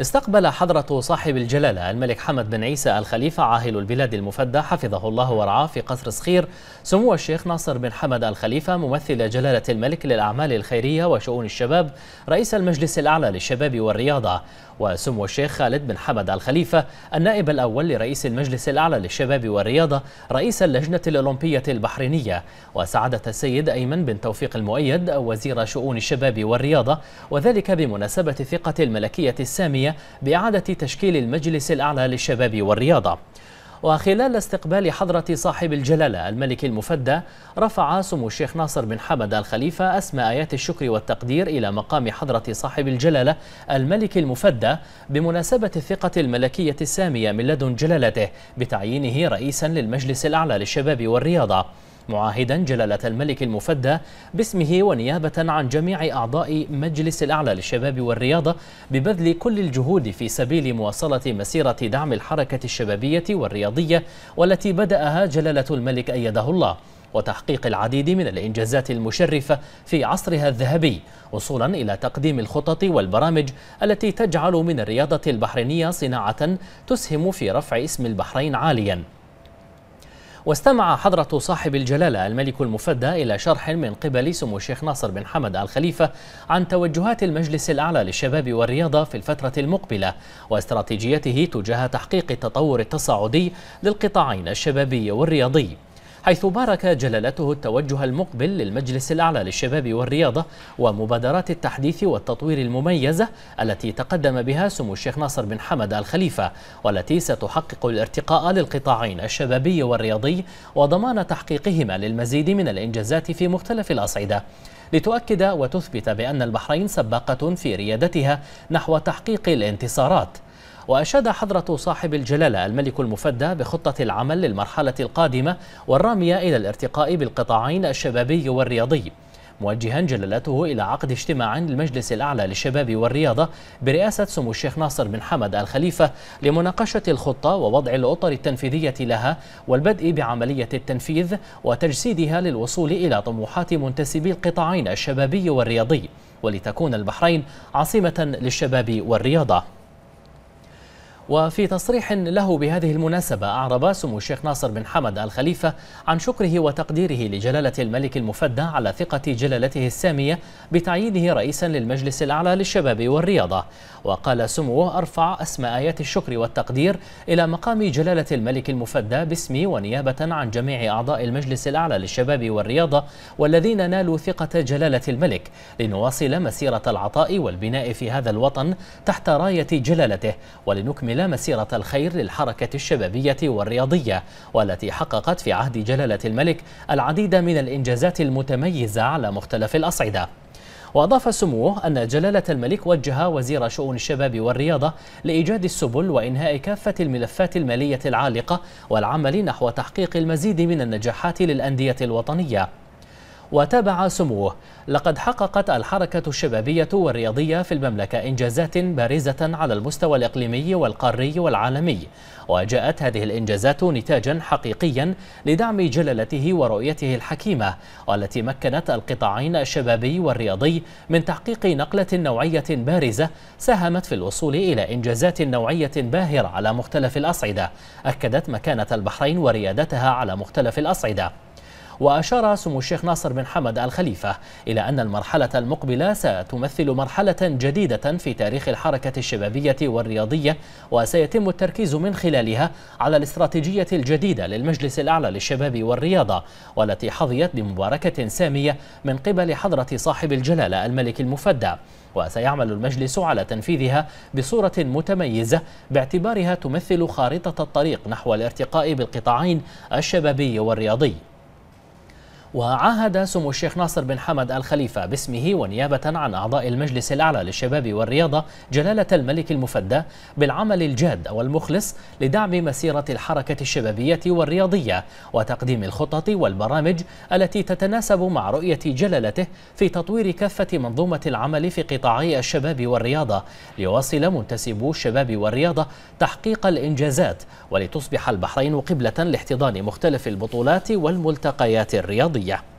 استقبل حضرة صاحب الجلالة الملك حمد بن عيسى الخليفة عاهل البلاد المفدى حفظه الله ورعاه في قصر صخير سمو الشيخ ناصر بن حمد الخليفة ممثل جلالة الملك للأعمال الخيرية وشؤون الشباب رئيس المجلس الأعلى للشباب والرياضة وسمو الشيخ خالد بن حمد الخليفة النائب الأول لرئيس المجلس الأعلى للشباب والرياضة رئيس اللجنة الأولمبية البحرينية وسعادة السيد أيمن بن توفيق المؤيد وزير شؤون الشباب والرياضة وذلك بمناسبة ثقة الملكية السامية الثانية بإعادة تشكيل المجلس الأعلى للشباب والرياضة وخلال استقبال حضرة صاحب الجلالة الملك المفدى رفع سمو الشيخ ناصر بن حمد الخليفة أسماء آيات الشكر والتقدير إلى مقام حضرة صاحب الجلالة الملك المفدى بمناسبة الثقة الملكية السامية من لدن جلالته بتعيينه رئيسا للمجلس الأعلى للشباب والرياضة معاهدا جلالة الملك المفدى باسمه ونيابة عن جميع أعضاء مجلس الأعلى للشباب والرياضة ببذل كل الجهود في سبيل مواصلة مسيرة دعم الحركة الشبابية والرياضية والتي بدأها جلالة الملك أيده الله وتحقيق العديد من الإنجازات المشرفة في عصرها الذهبي وصولا إلى تقديم الخطط والبرامج التي تجعل من الرياضة البحرينية صناعة تسهم في رفع اسم البحرين عالياً واستمع حضرة صاحب الجلالة الملك المفدى إلى شرح من قبل سمو الشيخ ناصر بن حمد الخليفة عن توجهات المجلس الأعلى للشباب والرياضة في الفترة المقبلة واستراتيجيته تجاه تحقيق التطور التصاعدي للقطاعين الشبابي والرياضي حيث بارك جلالته التوجه المقبل للمجلس الأعلى للشباب والرياضة ومبادرات التحديث والتطوير المميزة التي تقدم بها سمو الشيخ ناصر بن حمد الخليفة والتي ستحقق الارتقاء للقطاعين الشبابي والرياضي وضمان تحقيقهما للمزيد من الإنجازات في مختلف الأصعدة لتؤكد وتثبت بأن البحرين سباقة في ريادتها نحو تحقيق الانتصارات وأشاد حضرة صاحب الجلالة الملك المفدى بخطة العمل للمرحلة القادمة والرامية إلى الارتقاء بالقطاعين الشبابي والرياضي موجها جلالته إلى عقد اجتماع للمجلس الأعلى للشباب والرياضة برئاسة سمو الشيخ ناصر بن حمد الخليفة لمناقشة الخطة ووضع الأطر التنفيذية لها والبدء بعملية التنفيذ وتجسيدها للوصول إلى طموحات منتسبي القطاعين الشبابي والرياضي ولتكون البحرين عاصمة للشباب والرياضة وفي تصريح له بهذه المناسبة أعرب سمو الشيخ ناصر بن حمد الخليفة عن شكره وتقديره لجلالة الملك المفدى على ثقة جلالته السامية بتعيينه رئيسا للمجلس الأعلى للشباب والرياضة وقال سموه أرفع أسماء آيات الشكر والتقدير إلى مقام جلالة الملك المفدى باسمي ونيابة عن جميع أعضاء المجلس الأعلى للشباب والرياضة والذين نالوا ثقة جلالة الملك لنواصل مسيرة العطاء والبناء في هذا الوطن تحت راية جلالته ولنكمل تكمل مسيرة الخير للحركة الشبابية والرياضية والتي حققت في عهد جلالة الملك العديد من الإنجازات المتميزة على مختلف الأصعدة وأضاف سموه أن جلالة الملك وجه وزير شؤون الشباب والرياضة لإيجاد السبل وإنهاء كافة الملفات المالية العالقة والعمل نحو تحقيق المزيد من النجاحات للأندية الوطنية وتابع سموه لقد حققت الحركة الشبابية والرياضية في المملكة إنجازات بارزة على المستوى الإقليمي والقاري والعالمي وجاءت هذه الإنجازات نتاجا حقيقيا لدعم جلالته ورؤيته الحكيمة والتي مكنت القطاعين الشبابي والرياضي من تحقيق نقلة نوعية بارزة ساهمت في الوصول إلى إنجازات نوعية باهرة على مختلف الأصعدة أكدت مكانة البحرين وريادتها على مختلف الأصعدة وأشار سمو الشيخ ناصر بن حمد الخليفة إلى أن المرحلة المقبلة ستمثل مرحلة جديدة في تاريخ الحركة الشبابية والرياضية وسيتم التركيز من خلالها على الاستراتيجية الجديدة للمجلس الأعلى للشباب والرياضة والتي حظيت بمباركة سامية من قبل حضرة صاحب الجلالة الملك المفدى وسيعمل المجلس على تنفيذها بصورة متميزة باعتبارها تمثل خارطة الطريق نحو الارتقاء بالقطاعين الشبابي والرياضي وعاهد سمو الشيخ ناصر بن حمد الخليفة باسمه ونيابة عن أعضاء المجلس الأعلى للشباب والرياضة جلالة الملك المفدى بالعمل الجاد والمخلص لدعم مسيرة الحركة الشبابية والرياضية وتقديم الخطط والبرامج التي تتناسب مع رؤية جلالته في تطوير كافة منظومة العمل في قطاعي الشباب والرياضة ليواصل منتسبو الشباب والرياضة تحقيق الإنجازات ولتصبح البحرين قبلة لاحتضان مختلف البطولات والملتقيات الرياضية ya.